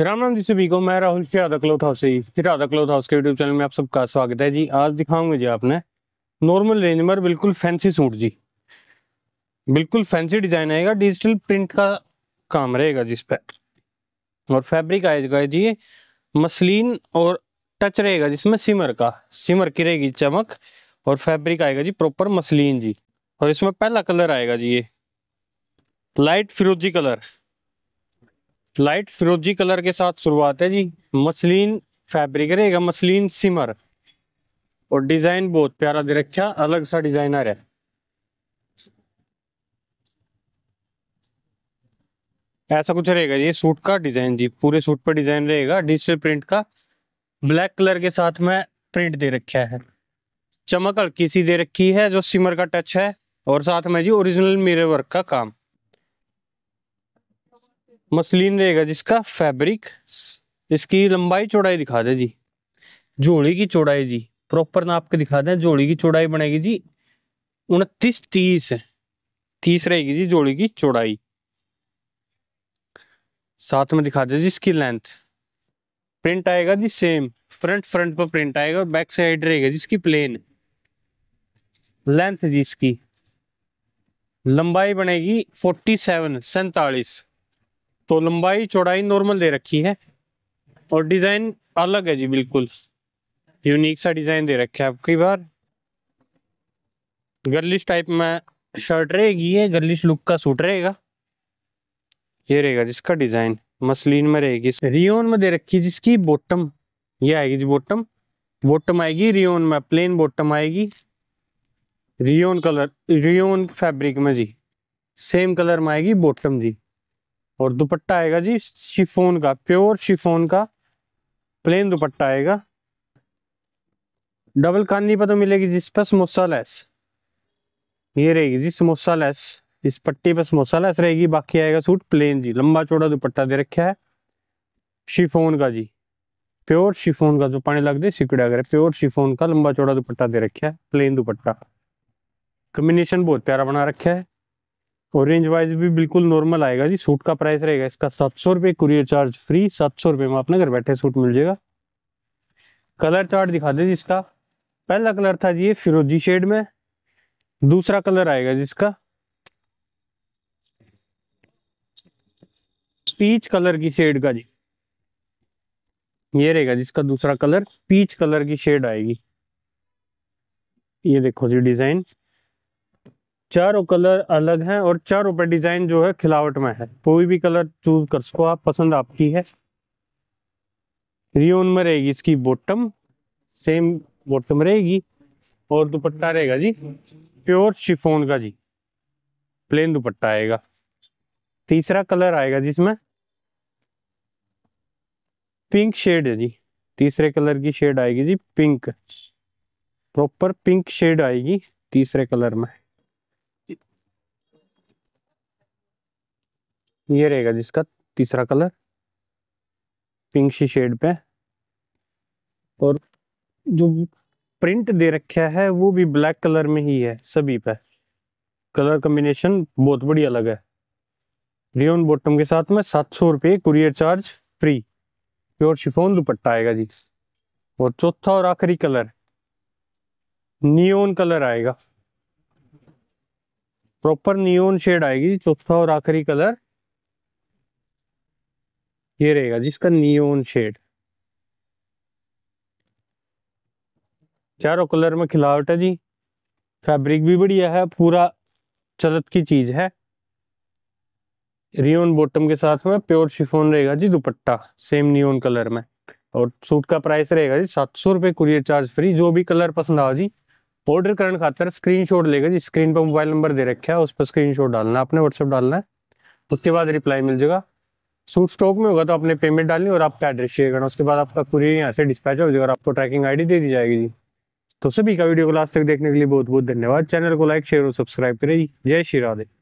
राम राम जी सभी को मैं राहुल से राधा क्लोथ हाउस से फिर राधा क्लोथ हाउस के यूट्यूब चैनल में आप सबका स्वागत है जी आज दिखाऊंगा जी आपने नॉर्मल रेंज में बिल्कुल फैंसी सूट जी बिल्कुल फैंसी डिजाइन आएगा डिजिटल प्रिंट का काम रहेगा जिस पर और फैब्रिक आएगा जी मसलिन और टच रहेगा जिसमें सिमर का सिमर की रहेगी चमक और फैब्रिक आएगा जी प्रॉपर मसलिन जी और इसमें पहला कलर आएगा जी ये लाइट फिरोजी कलर लाइट फिरोजी कलर के साथ शुरुआत है जी मसलिन फैब्रिक रहेगा मसलिन सिमर और डिजाइन बहुत प्यारा दे रखा अलग सा डिजाइनर है ऐसा कुछ रहेगा ये सूट का डिजाइन जी पूरे सूट पर डिजाइन रहेगा डिजिटल प्रिंट का ब्लैक कलर के साथ में प्रिंट दे रखा है चमक हल्की सी दे रखी है जो सिमर का टच है और साथ में जी ओरिजिनल मिरर वर्क का काम मसलिन रहेगा जिसका फैब्रिक इसकी लंबाई चौड़ाई दिखा दें जी जोड़ी की चौड़ाई जी प्रॉपर नाप के दिखा दें जोड़ी की चौड़ाई बनेगी जी उनतीस तीस तीस रहेगी जी जोड़ी की चौड़ाई साथ में दिखा दें जी इसकी लेंथ प्रिंट आएगा जी सेम फ्रंट फ्रंट पर प्रिंट आएगा बैक साइड रहेगा जी इसकी प्लेन लेंथ जी इसकी लंबाई बनेगी फोर्टी सेवन सैतालीस तो लंबाई चौड़ाई नॉर्मल दे रखी है और डिज़ाइन अलग है जी बिल्कुल यूनिक सा डिज़ाइन दे रखा है आपकी बार गर्लिश टाइप में शर्ट रहेगी ये गर्लिश लुक का सूट रहेगा ये रहेगा जिसका डिज़ाइन मसलिन में रहेगी रियोन में दे रखी है जिसकी बॉटम ये आएगी जी बॉटम बॉटम आएगी रियोन में प्लेन बॉटम आएगी रियोन कलर रियोन फैब्रिक में जी सेम कलर में आएगी बॉटम जी और दुपट्टा आएगा जी शिफोन का प्योर शिफोन का प्लेन दुपट्टा आएगा डबल कानी पर तो मिलेगी जिस पर समोसा लैस ये रहेगी जी समोसा लैस इस पट्टी पर समोसा लैस रहेगी बाकी आएगा सूट प्लेन जी लंबा चौड़ा दुपट्टा दे रखा है शिफोन का जी प्योर शिफोन का जो पानी लग दे सिकड़ा कर प्योर शिफोन का लंबा चौड़ा दुपट्टा दे रखा है प्लेन दुपट्टा कम्बिनेशन बहुत प्यारा बना रखा है और रेंज वाइज भी बिल्कुल नॉर्मल आएगा जी सूट का प्राइस रहेगा इसका सात सौ रुपये कुरियर चार्ज फ्री सात सौ रुपये में अपने घर बैठे सूट मिल जाएगा कलर चार्ट दिखा दे जिसका पहला कलर था जी ये फिरोजी शेड में दूसरा कलर आएगा जिसका पीच कलर की शेड का जी ये रहेगा जिसका दूसरा कलर पीच कलर की शेड आएगी ये देखो जी डिजाइन चारों कलर अलग हैं और चारों पर डिज़ाइन जो है खिलावट में है कोई भी कलर चूज कर सको आप पसंद आपकी है रियोन में रहेगी इसकी बॉटम सेम बॉटम रहेगी और दुपट्टा रहेगा जी प्योर शिफोन का जी प्लेन दुपट्टा आएगा तीसरा कलर आएगा जिसमें पिंक शेड है जी तीसरे कलर की शेड आएगी जी पिंक प्रॉपर पिंक शेड आएगी तीसरे कलर में ये रहेगा जिसका तीसरा कलर पिंक सी शेड पे और जो प्रिंट दे रखा है वो भी ब्लैक कलर में ही है सभी पे कलर कॉम्बिनेशन बहुत बढ़िया लगा है रियोन बॉटम के साथ में सात सौ रुपये courier charge free pure chiffon dupatta आएगा जी और चौथा और आखिरी कलर नियोन कलर आएगा प्रॉपर नियोन शेड आएगी चौथा और आखिरी कलर ये रहेगा जिसका नियोन शेड चारों कलर में खिलावट है जी फैब्रिक भी बढ़िया है पूरा चलत की चीज है रियोन बॉटम के साथ में प्योर शिफोन रहेगा जी दुपट्टा सेम नियोन कलर में और सूट का प्राइस रहेगा जी सात सौ रुपये कुरियर चार्ज फ्री जो भी कलर पसंद आओ जी ऑर्डर करने खातर स्क्रीन शॉट लेगा जी स्क्रीन पर मोबाइल नंबर दे रखा है उस पर स्क्रीन शॉट डालना है अपने व्हाट्सएप डालना है उसके बाद रिप्लाई मिल जाएगा सूट स्टॉक में होगा तो आपने पेमेंट डालनी और आपका एड्रेस शेयर करना उसके बाद आपका कुरियर यहाँ से डिस्पैच हो जाएगा और आपको ट्रैकिंग आईडी दे दी जाएगी जी तो सभी का वीडियो को लास्ट तक देखने के लिए बहुत बहुत धन्यवाद चैनल को लाइक शेयर और सब्सक्राइब करें जय श्री राधे